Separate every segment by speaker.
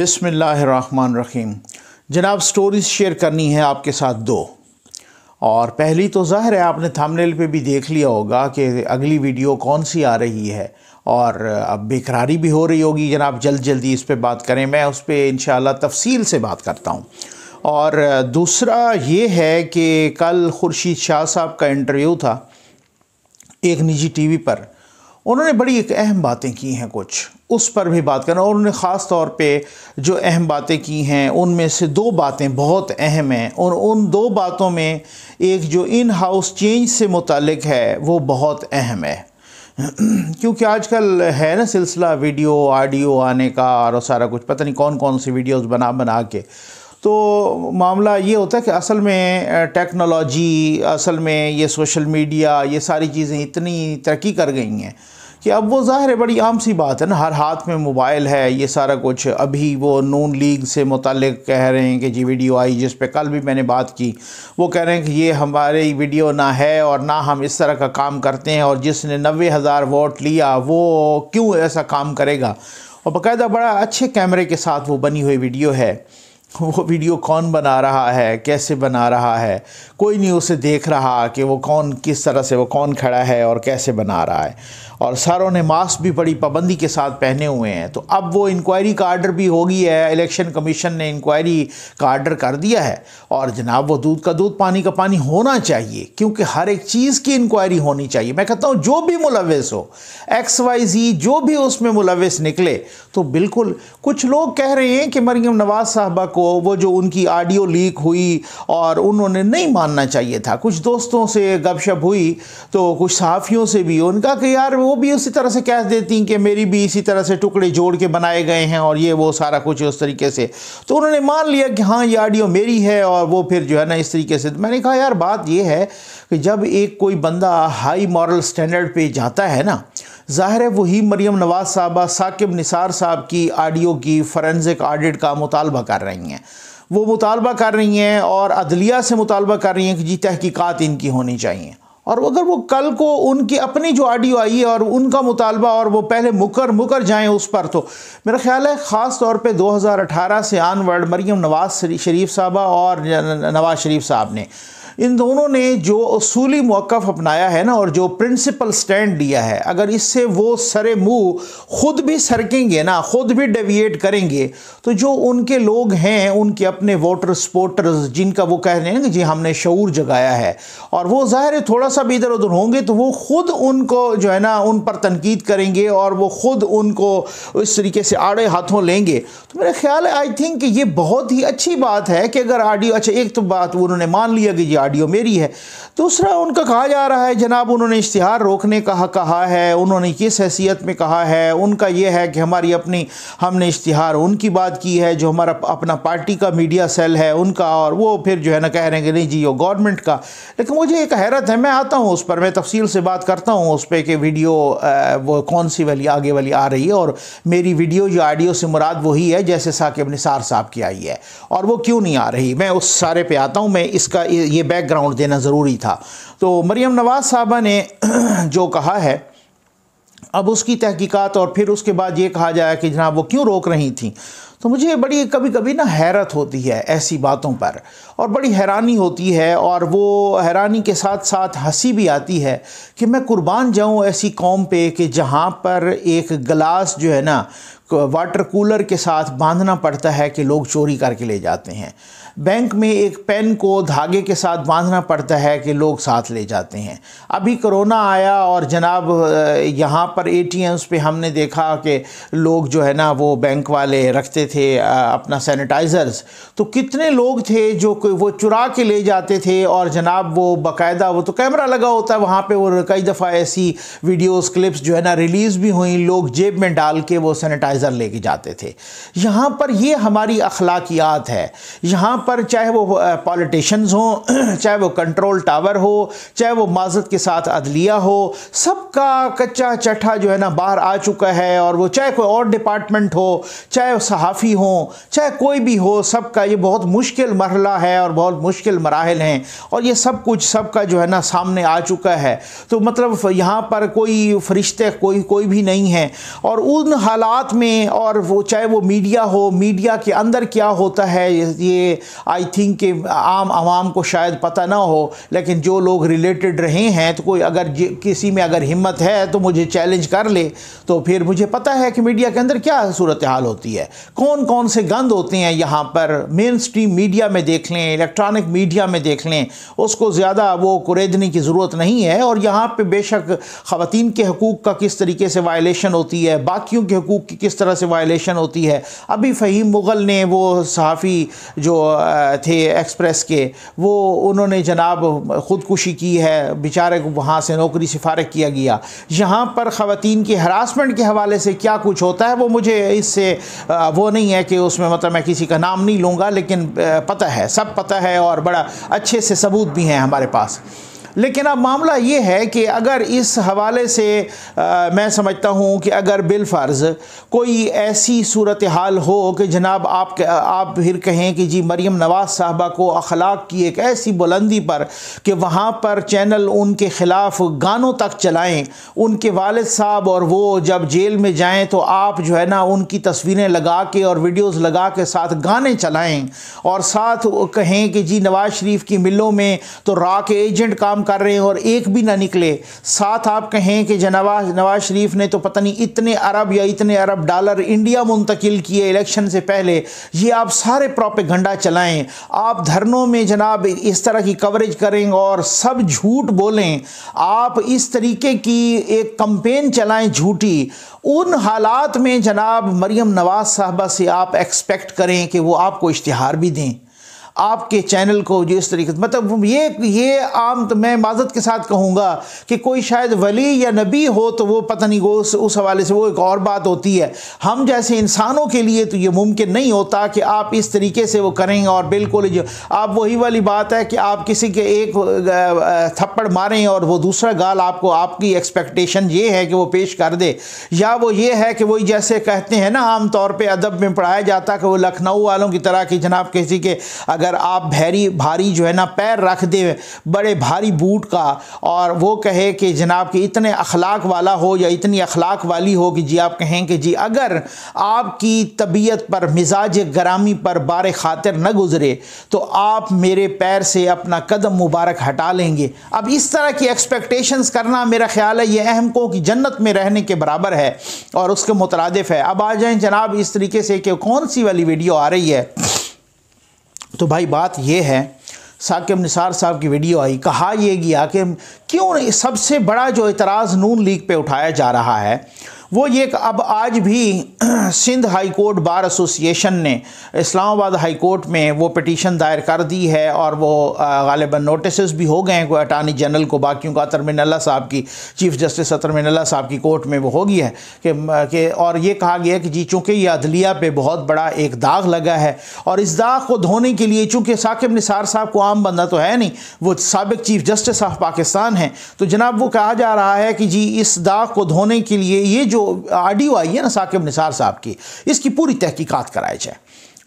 Speaker 1: बिसमीम जनाब stories share करनी है आपके साथ दो और पहली तो ज़ाहिर है आपने थंबनेल पे भी देख लिया होगा कि अगली वीडियो कौन सी आ रही है और अब बेकरारी भी हो रही होगी जनाब जल्द जल्दी इस पर बात करें मैं उस पर इन तफसील से बात करता हूँ और दूसरा ये है कि कल खुर्शीद शाह साहब का इंटरव्यू था एक निजी टी पर उन्होंने बड़ी एक अहम बातें की हैं कुछ उस पर भी बात करना और उन्होंने ख़ास तौर पे जो अहम बातें की हैं उनमें से दो बातें बहुत अहम हैं और उन दो बातों में एक जो इन हाउस चेंज से मुतलक है वो बहुत अहम है क्योंकि आजकल है ना सिलसिला वीडियो ऑडियो आने का और सारा कुछ पता नहीं कौन कौन सी वीडियोस बना बना के तो मामला ये होता है कि असल में टेक्नोलॉजी असल में ये सोशल मीडिया ये सारी चीज़ें इतनी तरक्की कर गई हैं कि अब वो ज़ाहिर है बड़ी आम सी बात है ना हर हाथ में मोबाइल है ये सारा कुछ अभी वो नून लीग से मुतल कह रहे हैं कि जी वीडियो आई जिस पे कल भी मैंने बात की वो कह रहे हैं कि ये हमारे वीडियो ना है और ना हम इस तरह का काम करते हैं और जिसने नबे हज़ार वोट लिया वो क्यों ऐसा काम करेगा और बाकायदा बड़ा अच्छे कैमरे के साथ वो बनी हुई वीडियो है वो वीडियो कौन बना रहा है कैसे बना रहा है कोई नहीं उसे देख रहा कि वो कौन किस तरह से वो कौन खड़ा है और कैसे बना रहा है और सारों ने मास्क भी बड़ी पाबंदी के साथ पहने हुए हैं तो अब वो इंक्वायरी का आर्डर भी होगी है इलेक्शन कमीशन ने इंक्वायरी का आर्डर कर दिया है और जनाब वो दूध का दूध पानी का पानी होना चाहिए क्योंकि हर एक चीज़ की इंक्वायरी होनी चाहिए मैं कहता हूँ जो भी मुलविस हो एक्स वाई जी जो भी उसमें मुलविस निकले तो बिल्कुल कुछ लोग कह रहे हैं कि मरियम नवाज साहबा को वो जो उनकी आडियो लीक हुई और उन्होंने नहीं मानना चाहिए था कुछ दोस्तों से गपशप हुई तो कुछ सहाफ़ियों से भी उनका कि यार वो भी उसी तरह से कैश देती कि मेरी भी इसी तरह से टुकड़े जोड़ के बनाए गए हैं और ये वो सारा कुछ उस तरीके से तो उन्होंने मान लिया कि हाँ ये ऑडियो मेरी है और वो फिर जो है ना इस तरीके से तो मैंने कहा यार बात ये है कि जब एक कोई बंदा हाई मॉरल स्टैंडर्ड पर जाता है ना ज़ाहिर है वही मरियम नवाज़ साहबा साकिब निसार साहब की आडियो की फॉरेंसिक ऑडिट का मुतालबा कर रही हैं वो मुतालबा कर रही हैं और अदलिया से मुतालबा कर रही हैं कि जी तहकीक़ात इनकी होनी चाहिए और अगर वो कल को उनकी अपनी जो आडियो आई है और उनका मुतालबा और वो पहले मुकर मुकर जाएं उस पर तो मेरा ख्याल है ख़ास तौर पे 2018 से आन वर्ड मरीम नवाज शरीफ साहबा और नवाज शरीफ साहब ने इन दोनों ने जो असूली मौक़ अपनाया है ना और जो प्रिंसिपल स्टैंड लिया है अगर इससे वो सरे मुँह ख़ुद भी सरकेंगे ना ख़ुद भी डेविएट करेंगे तो जो उनके लोग हैं उनके अपने वोटर सपोर्टर्स जिनका वो कह रहे हैं कि जी हमने शूर जगाया है और वो ज़ाहिर थोड़ा सा भी इधर उधर होंगे तो वो ख़ुद उनको जो है ना उन पर तनकीद करेंगे और वो ख़ुद उनको इस तरीके से आड़े हाथों लेंगे तो मेरा ख्याल है आई थिंक ये बहुत ही अच्छी बात है कि अगर आडियो अच्छा एक तो बात उन्होंने मान लिया कि जी कार्डियो मेरी है दूसरा उनका कहा जा रहा है जनाब उन्होंने इश्तहार रोकने का कहा है उन्होंने किस हैसियत में कहा है उनका यह है कि हमारी अपनी हमने इश्तहार उनकी बात की है जो हमारा अपना पार्टी का मीडिया सेल है उनका और वो फिर जो है ना कह रहे हैं कि नहीं जी वो गवर्नमेंट का लेकिन मुझे एक हैरत है मैं आता हूँ उस पर मैं तफसील से बात करता हूँ उस पर कि वीडियो वो कौन सी वाली आगे वाली आ रही है और मेरी वीडियो जो ऑडियो से मुराद वही है जैसे साकिब निसार साहब की आई है और वो क्यों नहीं आ रही मैं उस सारे पे आता हूँ मैं इसका ये बैकग्राउंड देना ज़रूरी था तो मरियम नवाज़ साहबा ने जो कहा है अब उसकी तहकीकात और फिर उसके बाद ये कहा जाए कि जनाब वो क्यों रोक रही थी तो मुझे बड़ी कभी कभी ना हैरत होती है ऐसी बातों पर और बड़ी हैरानी होती है और वो हैरानी के साथ साथ हंसी भी आती है कि मैं कुर्बान जाऊँ ऐसी कौम पे कि जहाँ पर एक गलास जो है ना वाटर कूलर के साथ बांधना पड़ता है कि लोग चोरी करके ले जाते हैं बैंक में एक पेन को धागे के साथ बांधना पड़ता है कि लोग साथ ले जाते हैं अभी कोरोना आया और जनाब यहाँ पर ए टी एम्स पर हमने देखा कि लोग जो है ना वो बैंक वाले रखते थे अपना सैनिटाइज़र्स तो कितने लोग थे जो वो चुरा के ले जाते थे और जनाब वो बाकायदा वो तो कैमरा लगा होता है वहाँ पर वो कई दफ़ा ऐसी वीडियोज़ क्लिप्स जो है ना रिलीज़ भी हुई लोग जेब में डाल के वो सैनिटाइज़र लेके जाते थे यहाँ पर ये हमारी अखलाकियात है यहाँ पर चाहे वो पॉलिटिशन्स हों चाहे वो कंट्रोल टावर हो चाहे वो माजत के साथ अदलिया हो सबका कच्चा चटा जो है ना बाहर आ चुका है और वो चाहे कोई और डिपार्टमेंट हो चाहे सहाफ़ी हो चाहे कोई भी हो सबका ये बहुत मुश्किल मरला है और बहुत मुश्किल मराहल हैं और ये सब कुछ सबका जो है ना सामने आ चुका है तो मतलब यहाँ पर कोई फरिश्ते कोई कोई भी नहीं है और उन हालात में और वो चाहे वो मीडिया हो मीडिया के अंदर क्या होता है ये आई थिंक कि आम आवाम को शायद पता ना हो लेकिन जो लोग रिलेटेड रहे हैं तो कोई अगर किसी में अगर हिम्मत है तो मुझे चैलेंज कर ले तो फिर मुझे पता है कि मीडिया के अंदर क्या सूरत हाल होती है कौन कौन से गंद होते हैं यहाँ पर मेन स्ट्रीम मीडिया में देख लें इलेक्ट्रॉनिक मीडिया में देख लें उसको ज़्यादा वो कुरेदने की ज़रूरत नहीं है और यहाँ पर बेशक ख़वान के हकूक़ का किस तरीके से वायलेशन होती है बाकियों के हकूक़ की किस तरह से वायलेशन होती है अभी फ़हीम मुग़ल ने वो सहाफ़ी जो थे एक्सप्रेस के वो उन्होंने जनाब ख़ुदकुशी की है बेचारे को वहाँ से नौकरी से फारग किया गया यहाँ पर ख़वान की हरासमेंट के हवाले से क्या कुछ होता है वो मुझे इससे वो नहीं है कि उसमें मतलब मैं किसी का नाम नहीं लूँगा लेकिन पता है सब पता है और बड़ा अच्छे से सबूत भी हैं हमारे पास लेकिन अब मामला ये है कि अगर इस हवाले से आ, मैं समझता हूँ कि अगर बिलफर्ज़ कोई ऐसी सूरत हाल हो कि जनाब आप आप फिर कहें कि जी मरीम नवाज़ साहबा को अखलाक की एक ऐसी बुलंदी पर कि वहाँ पर चैनल उनके ख़िलाफ़ गानों तक चलाएँ उनके वालद साहब और वो जब जेल में जाएँ तो आप जो है ना उनकी तस्वीरें लगा के और वीडियोज़ लगा के साथ गाने चलाएँ और साथ कहें कि जी नवाज़ शरीफ की मिलों में तो रा के एजेंट काम कर रहे हैं और एक भी ना निकले साथ आप कहें कि जनाब नवाज शरीफ ने तो पता नहीं इतने अरब या इतने अरब डॉलर इंडिया मुंतकिल किए इलेक्शन से पहले ये आप सारे प्रॉपेगंडा चलाएं आप धरनों में जनाब इस तरह की कवरेज करें और सब झूठ बोलें आप इस तरीके की एक कंपेन चलाएं झूठी उन हालात में जनाब मरियम नवाज साहबा से आप एक्सपेक्ट करें कि वो आपको इश्तहार भी दें आपके चैनल को जो इस तरीके से मतलब ये ये आम तो मैं माजत के साथ कहूँगा कि कोई शायद वली या नबी हो तो वो पता नहीं वो उस, हवाले से वो एक और बात होती है हम जैसे इंसानों के लिए तो ये मुमकिन नहीं होता कि आप इस तरीके से वो करें और बिल्कुल जो आप वही वाली बात है कि आप किसी के एक थप्पड़ मारें और वो दूसरा गाल आपको आपकी एक्सपेक्टेशन ये है कि वो पेश कर दे या वो ये है कि वही जैसे कहते हैं ना आमतौर पर अदब में पढ़ाया जाता कि वो लखनऊ वालों की तरह कि जनाब किसी के अगर आप भैरी भारी जो है ना पैर रख दे बड़े भारी बूट का और वो कहे कि जनाब कि इतने अखलाक वाला हो या इतनी अखलाक वाली हो कि जी आप कहें कि जी अगर आपकी तबीयत पर मिजाज गरामी पर बार खातिर न गुज़रे तो आप मेरे पैर से अपना कदम मुबारक हटा लेंगे अब इस तरह की एक्सपेक्टेशंस करना मेरा ख्याल है ये को की जन्नत में रहने के बराबर है और उसके मुतरदफ़ है अब आ जाए जनाब इस तरीके से कि कौन सी वाली वीडियो आ रही है तो भाई बात यह है साकिब निसार साहब की वीडियो आई कहा यह गया कि क्यों सबसे बड़ा जो एतराज़ नून लीग पे उठाया जा रहा है वो ये अब आज भी Sindh high court bar association ने इस्लामाबाद हाई कोर्ट में वो पिटीशन दायर कर दी है और वो गालिबा नोटिस भी हो गए हैं कोई अटार्नी जनरल को बाकियों का अतरमिनल्ला साहब की चीफ जस्टिस अतरमिनल्ला साहब की कोर्ट में वो हो गई है कि, के और ये कहा गया कि जी चूँकि ये अदलिया पे बहुत बड़ा एक दाग लगा है और इस दाग को धोने के लिए चूँकि साकिब निसार साहब को आम बंदा तो है नहीं वो सबक चीफ जस्टिस ऑफ पाकिस्तान है है तो जनाब वो कहा जा रहा है कि जी इस दाग को धोने के लिए ये जो आडियो आई है ना साकिब निसार साहब की इसकी पूरी तहकीकात कराई जाए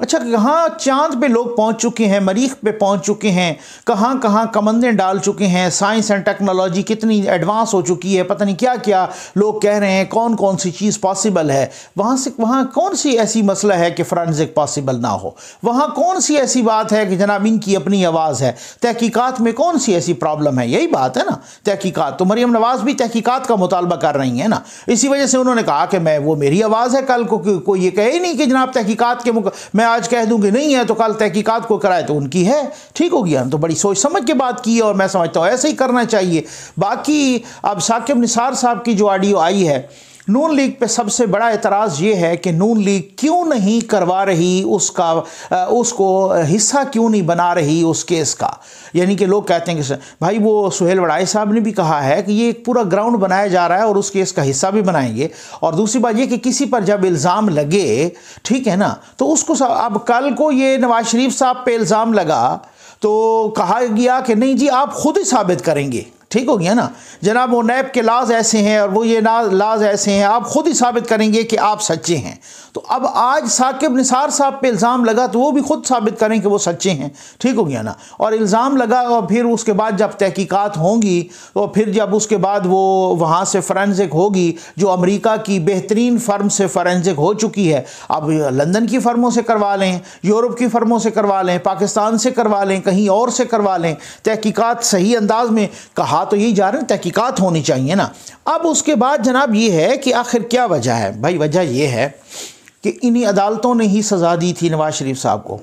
Speaker 1: अच्छा कहाँ चांद पे लोग पहुँच चुके हैं मरीख पे पहुँच चुके हैं कहाँ कहाँ कमंदें डाल चुके हैं साइंस एंड टेक्नोलॉजी कितनी एडवांस हो चुकी है पता नहीं क्या क्या लोग कह रहे हैं कौन कौन सी चीज़ पॉसिबल है वहाँ से वहाँ कौन सी ऐसी मसला है कि फ्रांसिक पॉसिबल ना हो वहाँ कौन सी ऐसी बात है कि जनाब इनकी अपनी आवाज़ है तहकीक़ात में कौन सी ऐसी प्रॉब्लम है यही बात है ना तहकीक़ात तो मरीम नवाज़ भी तहकीक़ात का मुतालबा कर रही हैं ना इसी वजह से उन्होंने कहा कि मैं वो मेरी आवाज़ है कल को कोई ये कहे ही नहीं कि जनाब तहकीक़ात के मैं मैं आज कह दूँ कि नहीं है तो कल तहकीकात को कराए तो उनकी है ठीक हो गया हम तो बड़ी सोच समझ के बात की और मैं समझता हूँ ऐसे ही करना चाहिए बाकी अब साकिब निसार साहब की जो ऑडियो आई है नून लीग पे सबसे बड़ा एतराज़ ये है कि नून लीग क्यों नहीं करवा रही उसका उसको हिस्सा क्यों नहीं बना रही उस केस का यानी कि लोग कहते हैं कि भाई वो सुहेल वड़ाई साहब ने भी कहा है कि ये एक पूरा ग्राउंड बनाया जा रहा है और उस केस का हिस्सा भी बनाएंगे और दूसरी बात ये कि किसी पर जब इल्ज़ाम लगे ठीक है ना तो उसको अब कल को ये नवाज शरीफ साहब पर इल्ज़ाम लगा तो कहा गया कि नहीं जी आप खुद ही साबित करेंगे ठीक हो गया ना जनाब वो नैब के लाज ऐसे हैं और वो ये लाज ऐसे हैं आप ख़ुद ही साबित करेंगे कि आप सच्चे हैं तो अब आज साकिब निसार साहब पे इल्ज़ाम लगा तो वो भी खुद साबित करें कि वो सच्चे हैं ठीक हो गया ना और इल्ज़ाम लगा और फिर उसके बाद जब तहकीकात होंगी और तो फिर जब उसके बाद वो वहाँ से फॉरेंसिक होगी जो अमरीका की बेहतरीन फर्म से फॉरेंसिक हो चुकी है अब लंदन की फर्मों से करवा लें यूरोप की फर्मों से करवा लें पाकिस्तान से करवा लें कहीं और से करवा लें तहकीकात सही अंदाज में कहा कहा तो यही जा रहे हैं तहकीकात होनी चाहिए ना अब उसके बाद जनाब ये है कि आखिर क्या वजह है भाई वजह यह है कि इन्हीं अदालतों ने ही सज़ा दी थी नवाज़ शरीफ साहब को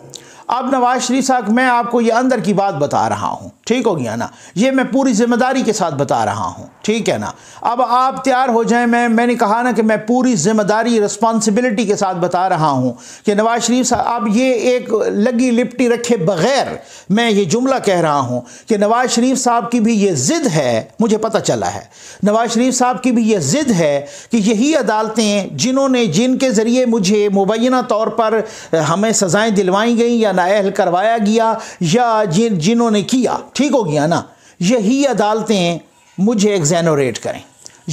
Speaker 1: अब नवाज़ शरीफ साहब मैं आपको ये अंदर की बात बता रहा हूँ ठीक हो गया ना ये मैं पूरी ज़िम्मेदारी के साथ बता रहा हूँ ठीक है ना अब आप तैयार हो जाएं मैं मैंने कहा ना कि मैं पूरी ज़िम्मेदारी रिस्पॉन्सिबिलिटी के साथ बता रहा हूँ कि नवाज शरीफ साहब आप ये एक लगी लिपटी रखे बग़ैर मैं ये जुमला कह रहा हूँ कि नवाज शरीफ साहब की भी ये ज़िद है मुझे पता चला है नवाज शरीफ साहब की भी ये ज़िद है कि यही अदालतें जिन्होंने जिनके ज़रिए मुझे मुबैना तौर पर हमें सज़ाएँ दिलवाई गई या नाअहल करवाया गया या जिन जिन्होंने किया ठीक ठीक हो गया ना यही अदालतें मुझे एग्जेनोरेट करें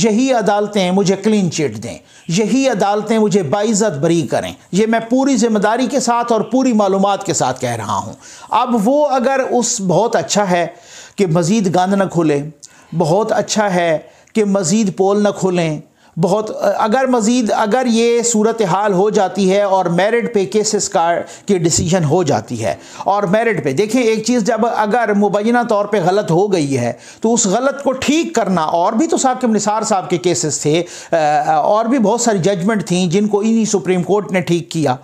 Speaker 1: यही अदालतें मुझे क्लीन चिट दें यही अदालतें मुझे बाइज़त बरी करें ये मैं पूरी ज़िम्मेदारी के साथ और पूरी मालूम के साथ कह रहा हूँ अब वो अगर उस बहुत अच्छा है कि मज़ीद गंद न खुलें बहुत अच्छा है कि मज़ीद पोल न खुलें बहुत अगर मज़ीद अगर ये सूरत हाल हो जाती है और मेरिट पे केसेस का की डिसीजन हो जाती है और मेरिट पे देखें एक चीज़ जब अगर मुबैना तौर पे गलत हो गई है तो उस गलत को ठीक करना और भी तो साहब के निसार साहब के केसेस थे और भी बहुत सारी जजमेंट थी जिनको इन्हीं सुप्रीम कोर्ट ने ठीक किया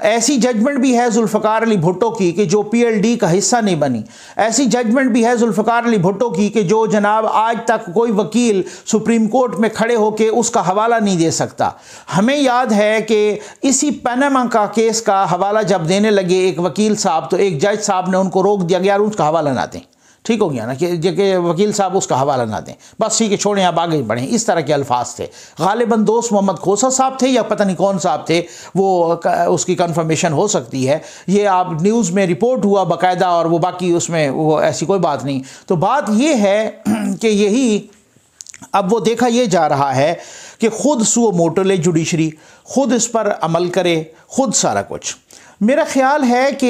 Speaker 1: ऐसी जजमेंट भी है जुल्फ़कार अली भुट्टो की कि जो पीएलडी का हिस्सा नहीं बनी ऐसी जजमेंट भी है जुल्फ़कार अली भुट्टो की कि जो जनाब आज तक कोई वकील सुप्रीम कोर्ट में खड़े होकर उसका हवाला नहीं दे सकता हमें याद है कि इसी पैनमा का केस का हवाला जब देने लगे एक वकील साहब तो एक जज साहब ने उनको रोक दिया गया और उसका हवाला ना दें ठीक हो गया ना कि जबकि वकील साहब उसका हवाला ना दें बस ठीक है छोड़ें आप आगे बढ़ें इस तरह के अल्फाज थे गालिबा दोस्त मोहम्मद खोसा साहब थे या पता नहीं कौन साहब थे वो उसकी कन्फर्मेशन हो सकती है ये आप न्यूज़ में रिपोर्ट हुआ बाकायदा और वो बाकी उसमें वो ऐसी कोई बात नहीं तो बात ये है कि यही अब वो देखा ये जा रहा है कि खुद सो मोटो ले जुडिशरी खुद इस पर अमल करे खुद सारा कुछ मेरा ख्याल है कि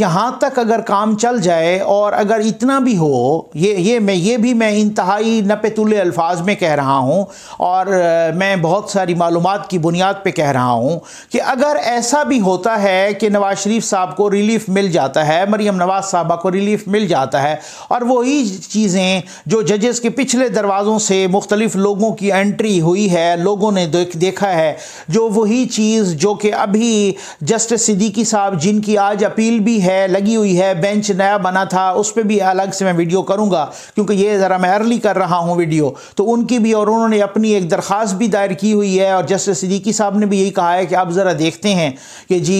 Speaker 1: यहाँ तक अगर काम चल जाए और अगर इतना भी हो ये ये मैं ये भी मैं इंतहाई नपतुल अल्फाज में कह रहा हूँ और मैं बहुत सारी मालूम की बुनियाद पर कह रहा हूँ कि अगर ऐसा भी होता है कि नवाज़ शरीफ साहब को रिलीफ़ मिल जाता है मरीम नवाज़ साहबा को रिलीफ़ मिल जाता है और वही चीज़ें जो जजेस के पिछले दरवाज़ों से मुख्तलिफ़ लोगों की एंट्री हुई है लोगों ने देख देखा है जो वही चीज़ जो कि अभी जस्टिस सिद्दीकी साहब जिनकी आज अपील भी है लगी हुई है बेंच नया बना था उस पर भी अलग से मैं वीडियो करूँगा क्योंकि ये ज़रा मैं अर्ली कर रहा हूँ वीडियो तो उनकी भी और उन्होंने अपनी एक दरख्वास्त भी दायर की हुई है और जस्टिस सिद्दीकी साहब ने भी यही कहा है कि आप ज़रा देखते हैं कि जी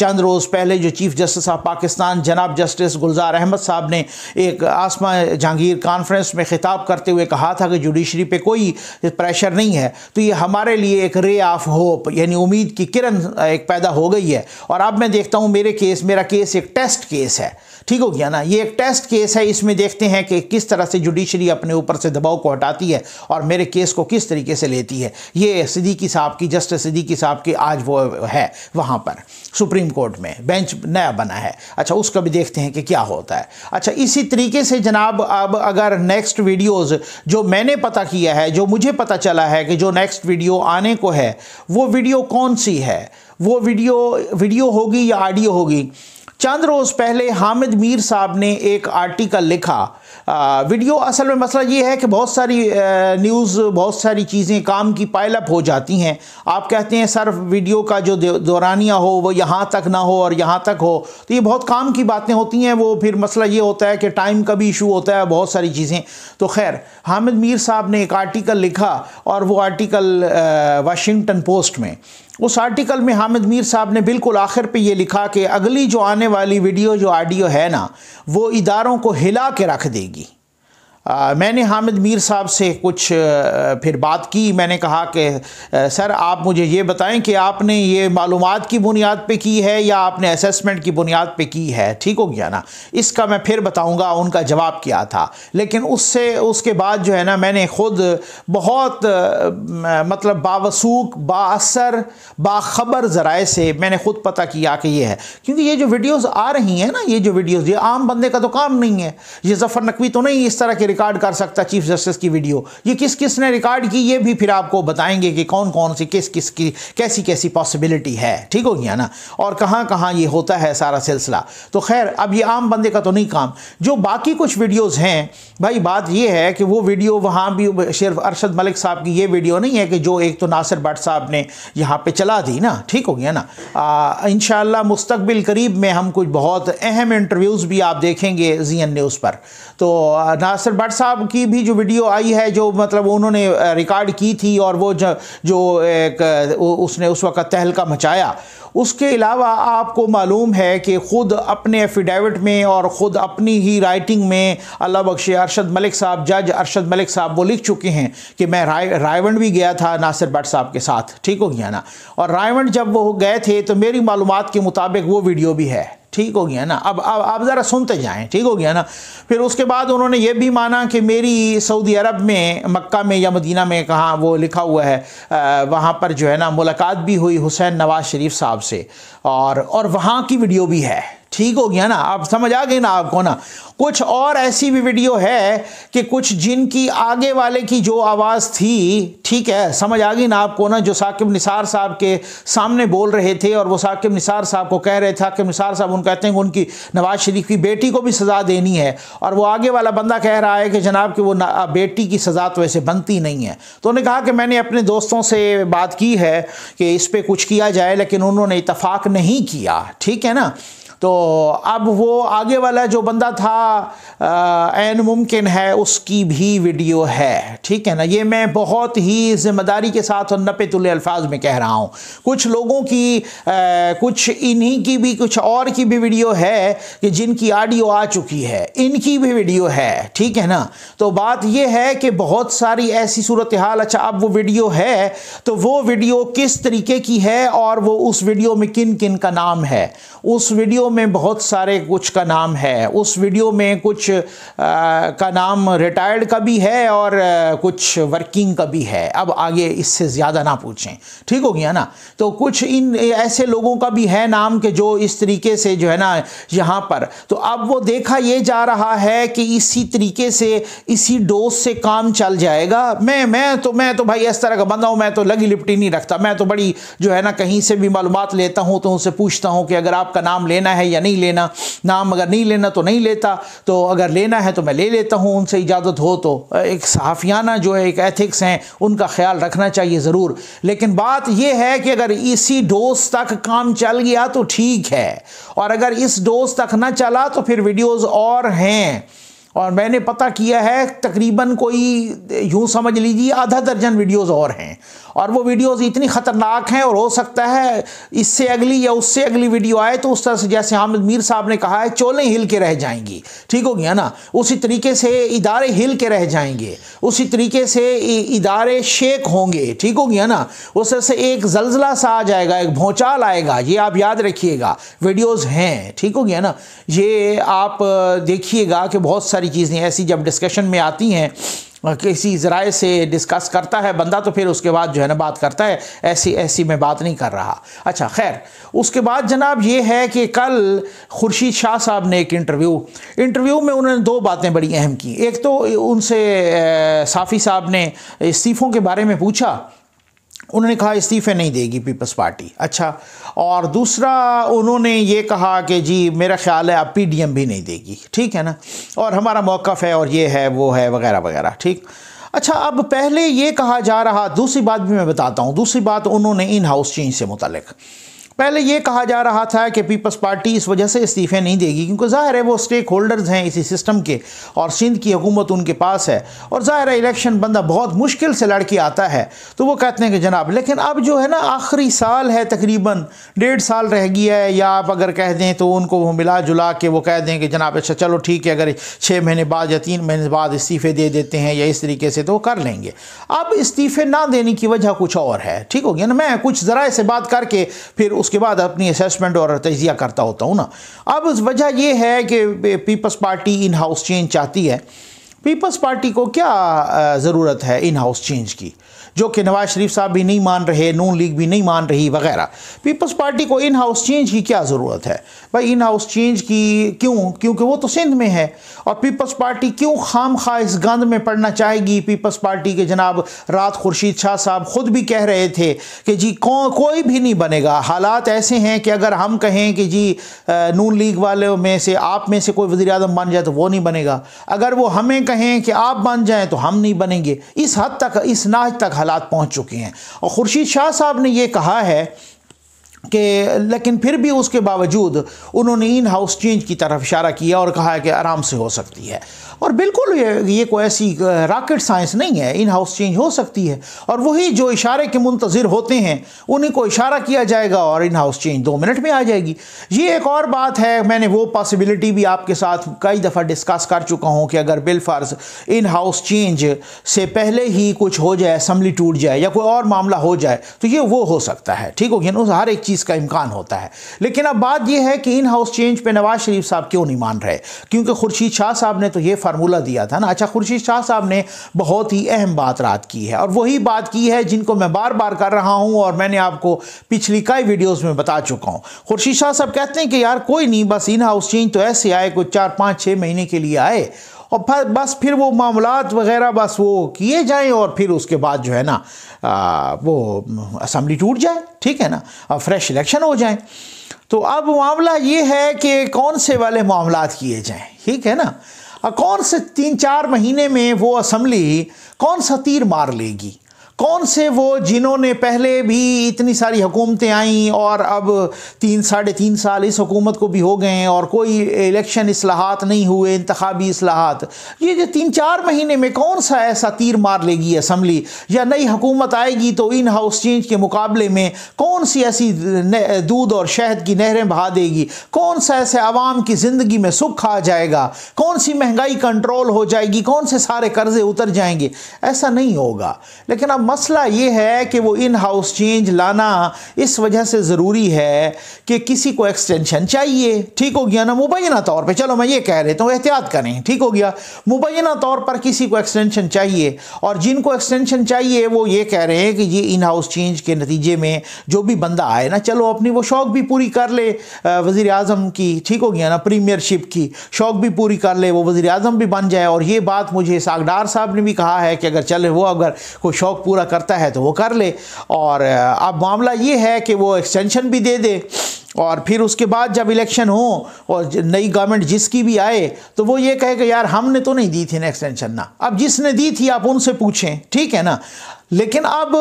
Speaker 1: चंद रोज़ पहले जो चीफ जस्टिस ऑफ पाकिस्तान जनाब जस्टिस गुलजार अहमद साहब ने एक आसमा जहांगीर कॉन्फ्रेंस में खिताब करते हुए कहा था कि जुडिशरी पर कोई प्रेशर नहीं है तो ये हमारे लिए एक रे ऑफ होप यानी उम्मीद की किरण एक पैदा हो गई है और अब मैं देखता हूँ मेरे केस मेरा केस एक टेस्ट केस है ठीक हो गया ना ये एक टेस्ट केस है इसमें देखते हैं कि किस तरह से जुडिशरी अपने ऊपर से दबाव को हटाती है और मेरे केस को किस तरीके से लेती है ये सिद्दीकी साहब की जस्टिस सिद्दीकी साहब की आज वो है वहाँ पर सुप्रीम कोर्ट में बेंच नया बना है अच्छा उसका भी देखते हैं कि क्या होता है अच्छा इसी तरीके से जनाब अब अगर नेक्स्ट वीडियोज़ जो मैंने पता किया है जो मुझे पता चला है कि जो नेक्स्ट वीडियो आने को है वो वीडियो कौन सी है वो वीडियो वीडियो होगी या ऑडियो होगी चंद रोज़ पहले हामिद मीर साहब ने एक आर्टिकल लिखा आ, वीडियो असल में मसला ये है कि बहुत सारी न्यूज़ बहुत सारी चीज़ें काम की पायलप हो जाती हैं आप कहते हैं सर वीडियो का जो दौरानिया हो वो यहाँ तक ना हो और यहाँ तक हो तो ये बहुत काम की बातें होती हैं वो फिर मसला ये होता है कि टाइम का भी इशू होता है बहुत सारी चीज़ें तो खैर हामिद मीर साहब ने एक आर्टिकल लिखा और वो आर्टिकल वाशिंगटन पोस्ट में उस आर्टिकल में हामिद मीर साहब ने बिल्कुल आखिर पे ये लिखा कि अगली जो आने वाली वीडियो जो ऑडियो है ना वो इदारों को हिला के रख देगी आ, मैंने हामिद मीर साहब से कुछ आ, फिर बात की मैंने कहा कि सर आप मुझे ये बताएं कि आपने ये मालूम की बुनियाद पे की है या आपने असेसमेंट की बुनियाद पे की है ठीक हो गया ना इसका मैं फिर बताऊंगा उनका जवाब क्या था लेकिन उससे उसके बाद जो है ना मैंने ख़ुद बहुत आ, मतलब बावसूक बासर बाखबर ज़राए से मैंने ख़ुद पता किया कि ये है क्योंकि ये जो वीडियोज़ आ रही हैं ना ये जो वीडियोज़ ये आम बंदे का तो काम नहीं है ये जफ़र नकवी तो नहीं इस तरह के रिकॉर्ड कर सकता चीफ जस्टिस की वीडियो ये किस किस ने रिकॉर्ड की ये भी फिर आपको बताएंगे कि कौन कौन सी किस किस की कैसी कैसी पॉसिबिलिटी है ठीक हो गया ना और कहाँ कहाँ ये होता है सारा सिलसिला तो खैर अब ये आम बंदे का तो नहीं काम जो बाकी कुछ वीडियोज़ हैं भाई बात ये है कि वो वीडियो वहाँ भी सिर्फ अरशद मलिक साहब की ये वीडियो नहीं है कि जो एक तो नासिर भट साहब ने यहाँ पर चला दी ना ठीक हो गया ना इन मुस्तबिल करीब में हम कुछ बहुत अहम इंटरव्यूज़ भी आप देखेंगे जी एन न्यूज़ पर तो नासिर भट्ट साहब की भी जो वीडियो आई है जो मतलब उन्होंने रिकॉर्ड की थी और वो जो, जो एक, उसने उस वक्त तहलका मचाया उसके अलावा आपको मालूम है कि ख़ुद अपने एफिडेविट में और ख़ुद अपनी ही राइटिंग में अल्लाह बख्श अरशद मलिक साहब जज अरशद मलिक साहब वो लिख चुके हैं कि मैं राय रायवंड भी गया था नासिर भट्ट साहब के साथ ठीक हो गया ना और रायवंड जब वो गए थे तो मेरी मालूम के मुताबिक वो वीडियो भी है ठीक हो गया ना अब अब आप ज़रा सुनते जाएं ठीक हो गया ना फिर उसके बाद उन्होंने ये भी माना कि मेरी सऊदी अरब में मक्का में या मदीना में कहाँ वो लिखा हुआ है वहाँ पर जो है ना मुलाकात भी हुई हुसैन नवाज़ शरीफ साहब से और और वहाँ की वीडियो भी है ठीक हो गया ना आप समझ आ गए ना आपको ना कुछ और ऐसी भी वीडियो है कि कुछ जिनकी आगे वाले की जो आवाज़ थी ठीक है समझ आ गई ना आपको ना जो साकिब निसार साहब के सामने बोल रहे थे और वो साकिब निसार साहब को कह रहे थे साकिब निसार साहब उन कहते हैं उनकी नवाज शरीफ की बेटी को भी सज़ा देनी है और वो आगे वाला बंदा कह रहा है कि जनाब कि वो बेटी की सज़ा तो ऐसे बनती नहीं है तो उन्होंने कहा कि मैंने अपने दोस्तों से बात की है कि इस पर कुछ किया जाए लेकिन उन्होंने इतफाक़ नहीं किया ठीक है ना तो अब वो आगे वाला जो बंदा था एन मुमकिन है उसकी भी वीडियो है ठीक है ना ये मैं बहुत ही ज़िम्मेदारी के साथ और नपे अल्फाज में कह रहा हूँ कुछ लोगों की आ, कुछ इन्हीं की भी कुछ और की भी वीडियो है कि जिनकी ऑडियो आ चुकी है इनकी भी वीडियो है ठीक है ना तो बात यह है कि बहुत सारी ऐसी सूरत हाल अच्छा अब वो वीडियो है तो वो वीडियो किस तरीके की है और वो उस वीडियो में किन किन का नाम है उस वीडियो में बहुत सारे कुछ का नाम है उस वीडियो में कुछ आ, का नाम रिटायर्ड का भी है और आ, कुछ वर्किंग का भी है अब आगे इससे ज़्यादा ना पूछें ठीक हो गया ना तो कुछ इन ऐसे लोगों का भी है नाम के जो इस तरीके से जो है ना यहाँ पर तो अब वो देखा ये जा रहा है कि इसी तरीके से इसी डोज से काम चल जाएगा मैं मैं तो मैं तो भाई इस तरह का बंदा हूँ मैं तो लगी लिपटी नहीं रखता मैं तो बड़ी जो है ना कहीं से भी मालूम लेता हूँ तो उनसे पूछता हूँ कि अगर आप आपका नाम लेना है या नहीं लेना नाम अगर नहीं लेना तो नहीं लेता तो अगर लेना है तो मैं ले लेता हूँ उनसे इजाज़त हो तो एक सहाफ़ियाना जो है एक एथिक्स हैं उनका ख्याल रखना चाहिए ज़रूर लेकिन बात यह है कि अगर इसी डोज तक काम चल गया तो ठीक है और अगर इस डोज तक ना चला तो फिर वीडियोज़ और हैं और मैंने पता किया है तकरीबन कोई यूँ समझ लीजिए आधा दर्जन वीडियोस और हैं और वो वीडियोस इतनी ख़तरनाक हैं और हो सकता है इससे अगली या उससे अगली वीडियो आए तो उस तरह से जैसे हामिद मीर साहब ने कहा है चोलें हिल के रह जाएंगी ठीक हो गया ना उसी तरीके से इदारे हिल के रह जाएंगे उसी तरीके से इदारे शेक होंगे ठीक हो गया ना उस तरह से एक जलजिला सा आ जाएगा एक भौचाल आएगा ये आप याद रखिएगा वीडियोज़ हैं ठीक हो गया ना ये आप देखिएगा कि बहुत सारी चीज़ें ऐसी जब डिस्कशन में आती आती हैं किसी ज़राए से डिस्कस करता है बंदा तो फिर उसके बाद जो है ना बात करता है ऐसी ऐसी मैं बात नहीं कर रहा अच्छा खैर उसके बाद जनाब ये है कि कल खुर्शीद शाह साहब ने एक इंटरव्यू इंटरव्यू में उन्होंने दो बातें बड़ी अहम की एक तो उनसे साफ़ी साहब ने इस्तीफ़ों के बारे में पूछा उन्होंने कहा इस्तीफे नहीं देगी पीपल्स पार्टी अच्छा और दूसरा उन्होंने ये कहा कि जी मेरा ख्याल है अब पी भी नहीं देगी ठीक है ना और हमारा मौक़ है और ये है वो है वगैरह वगैरह ठीक अच्छा अब पहले ये कहा जा रहा दूसरी बात भी मैं बताता हूँ दूसरी बात उन्होंने इन हाउस चेंज से मुतलक पहले ये कहा जा रहा था कि पीपल्स पार्टी इस वजह से इस्तीफ़े नहीं देगी क्योंकि ज़ाहिर है वो स्टेक होल्डर्स हैं इसी सिस्टम के और सिंध की हुकूमत उनके पास है और ज़ाहिर है इलेक्शन बंदा बहुत मुश्किल से लड़के आता है तो वो कहते हैं कि जनाब लेकिन अब जो है ना आखिरी साल है तकरीबन डेढ़ साल रह गया है या आप अगर कह दें तो उनको वो मिला जुला के वो कह दें कि जनाब अच्छा चलो ठीक है अगर छः महीने बाद या तीन महीने बाद इस्तीफ़े दे देते हैं या इस तरीके से तो कर लेंगे अब इस्तीफ़े ना देने की वजह कुछ और है ठीक हो गया ना मैं कुछ ज़रा से बात करके फिर उसके बाद अपनी असेसमेंट और तजिया करता होता हूँ ना अब वजह यह है कि Peoples Party in house change चाहती है पीपल्स पार्टी को क्या ज़रूरत है इन हाउस चेंज की जो कि नवाज शरीफ साहब भी नहीं मान रहे नून लीग भी नहीं मान रही वगैरह पीपल्स पार्टी को इन हाउस चेंज की क्या ज़रूरत है भाई इन हाउस चेंज की क्यों क्योंकि वो तो सिंध में है और पीपल्स पार्टी क्यों खाम खा इस गंद में पड़ना चाहेगी पीपल्स पार्टी के जनाब रात खुर्शीद शाह साहब खुद भी कह रहे थे कि जी कौन कोई भी नहीं बनेगा हालात ऐसे हैं कि अगर हम कहें कि जी नून लीग वालों में से आप में से कोई वजी अजम बन जाए तो वो नहीं बनेगा अगर वो हमें कहें कि आप बन जाएँ तो हम नहीं बनेंगे इस हद तक इस नाज तक हालात पहुंच चुके हैं और खुर्शीद शाह साहब ने यह कहा है कि लेकिन फिर भी उसके बावजूद उन्होंने इन हाउस चेंज की तरफ इशारा किया और कहा कि आराम से हो सकती है और बिल्कुल ये ये कोई ऐसी रॉकेट साइंस नहीं है इन हाउस चेंज हो सकती है और वही जो इशारे के मुंतज़र होते हैं उन्हीं को इशारा किया जाएगा और इन हाउस चेंज दो मिनट में आ जाएगी ये एक और बात है मैंने वो पॉसिबिलिटी भी आपके साथ कई दफ़ा डिस्कस कर चुका हूँ कि अगर बिलफर्ज इन हाउस चेंज से पहले ही कुछ हो जाए असम्बली टूट जाए या कोई और मामला हो जाए तो ये वो हो सकता है ठीक हो गया हर एक चीज़ का इम्कान होता है लेकिन अब बात यह है कि इन हाउस चेंज पर नवाज शरीफ साहब क्यों नहीं मान रहे क्योंकि खुर्शीद शाह साहब ने तो ये फार्मूला दिया था ना अच्छा खुर्शीद शाह साहब ने बहुत ही अहम बात रात की है और वही बात की है जिनको मैं बार बार कर रहा हूँ और मैंने आपको पिछली कई वीडियोज़ में बता चुका हूँ खुर्शीद शाह साहब कहते हैं कि यार कोई नहीं बस इन हाउस चेंज तो ऐसे आए कुछ चार पाँच छः महीने के लिए आए और फिर बस फिर वो मामलात वगैरह बस वो किए जाएं और फिर उसके बाद जो है ना आ, वो असम्बली टूट जाए ठीक है ना अब फ्रेश इलेक्शन हो जाए तो अब मामला ये है कि कौन से वाले मामला किए जाएँ ठीक है ना कौन से तीन चार महीने में वो असम्बली कौन सा तीर मार लेगी कौन से वो जिन्होंने पहले भी इतनी सारी हुकूमतें आईं और अब तीन साढ़े तीन साल इस हुकूमत को भी हो गए हैं और कोई इलेक्शन असलाहत नहीं हुए इंतबी असलाहत ये जो तीन चार महीने में कौन सा ऐसा तीर मार लेगी असम्बली या नई हुकूमत आएगी तो इन हाउस चेंज के मुकाबले में कौन सी ऐसी दूध और शहद की नहरें बहा देगी कौन सा ऐसे आवाम की ज़िंदगी में सुख आ जाएगा कौन सी महंगाई कंट्रोल हो जाएगी कौन से सारे कर्जे उतर जाएंगे ऐसा नहीं होगा लेकिन अब मसला ये है कि वो इन हाउस चेंज लाना इस वजह से ज़रूरी है कि किसी को एक्सटेंशन चाहिए ठीक हो गया ना मुबैना तौर पे चलो मैं ये कह देता हूँ एहतियात करें ठीक हो गया मुबैना तौर पर किसी को एक्सटेंशन चाहिए और जिनको एक्सटेंशन चाहिए वो ये कह रहे हैं कि ये इन हाउस चेंज के नतीजे में जो भी बंदा आए ना चलो अपनी वो शौक़ भी पूरी कर ले वज़ी अजम की ठीक हो गया ना प्रीमियरशिप की शौक़ भी पूरी कर ले वो वज़ी अजम भी बन जाए और ये बात मुझे सागडार साहब ने भी कहा है कि अगर चले वो अगर कोई शौक़ पूरा करता है तो वो कर ले और अब मामला ये है कि वो एक्सटेंशन भी दे दे और फिर उसके बाद जब इलेक्शन हो और नई गवर्नमेंट जिसकी भी आए तो वो ये कहे कि यार हमने तो नहीं दी थी ना एक्सटेंशन ना अब जिसने दी थी आप उनसे पूछें ठीक है ना लेकिन अब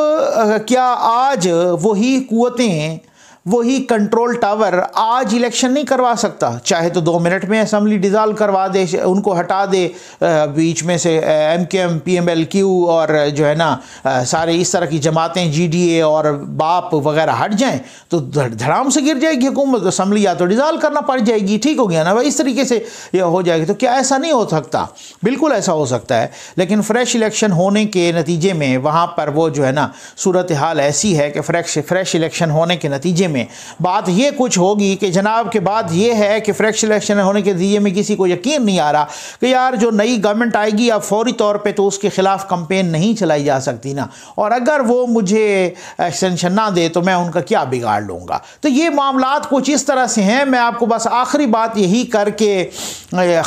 Speaker 1: क्या आज वही कुतें वही कंट्रोल टावर आज इलेक्शन नहीं करवा सकता चाहे तो दो मिनट में असम्बली डिज़ाल्व करवा दे उनको हटा दे बीच में से M K M P M L Q और जो है ना सारे इस तरह की जमातें जी डी ए और बाप वगैरह हट जाएं तो धड़ाम से गिर जाएगी हुकूमत असम्बली या तो डिज़ाल्व करना पड़ जाएगी ठीक हो गया ना भाई इस तरीके से यह हो जाएगी तो क्या ऐसा नहीं हो सकता बिल्कुल ऐसा हो सकता है लेकिन फ्रेश इलेक्शन होने के नतीजे में वहाँ पर वो जो है ना सूरत हाल ऐसी है कि फ्रेश फ्रेश इलेक्शन होने के नतीजे में बात यह कुछ होगी कि जनाब के बाद ये है कि फ्रैक्शन इलेक्शन होने के जरिए में किसी को यकीन नहीं आ रहा कि यार जो नई गवर्नमेंट आएगी अब फौरी तौर पर तो उसके ख़िलाफ़ कंपेन नहीं चलाई जा सकती ना और अगर वो मुझे एक्सटेंशन ना दे तो मैं उनका क्या बिगाड़ लूँगा तो ये मामला कुछ इस तरह से हैं मैं आपको बस आखिरी बात यही करके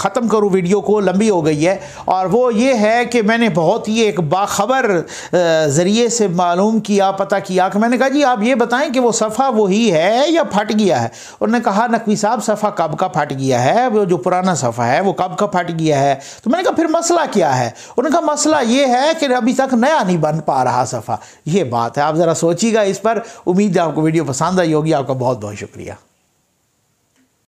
Speaker 1: ख़त्म करूँ वीडियो को लंबी हो गई है और वो ये है कि मैंने बहुत ही एक बाखबर ज़रिए से मालूम किया पता किया कि मैंने कहा जी आप ये बताएं कि वो सफ़ा वही वही है या फट गया है उन्होंने कहा नकवी साहब सफ़ा कब का फट गया है वो जो पुराना सफ़ा है वो कब का फट गया है तो मैंने कहा फिर मसला क्या है कहा मसला ये है कि अभी तक नया नहीं बन पा रहा सफ़ा ये बात है आप ज़रा सोचिएगा इस पर उम्मीद है आपको वीडियो पसंद आई होगी आपका बहुत बहुत शुक्रिया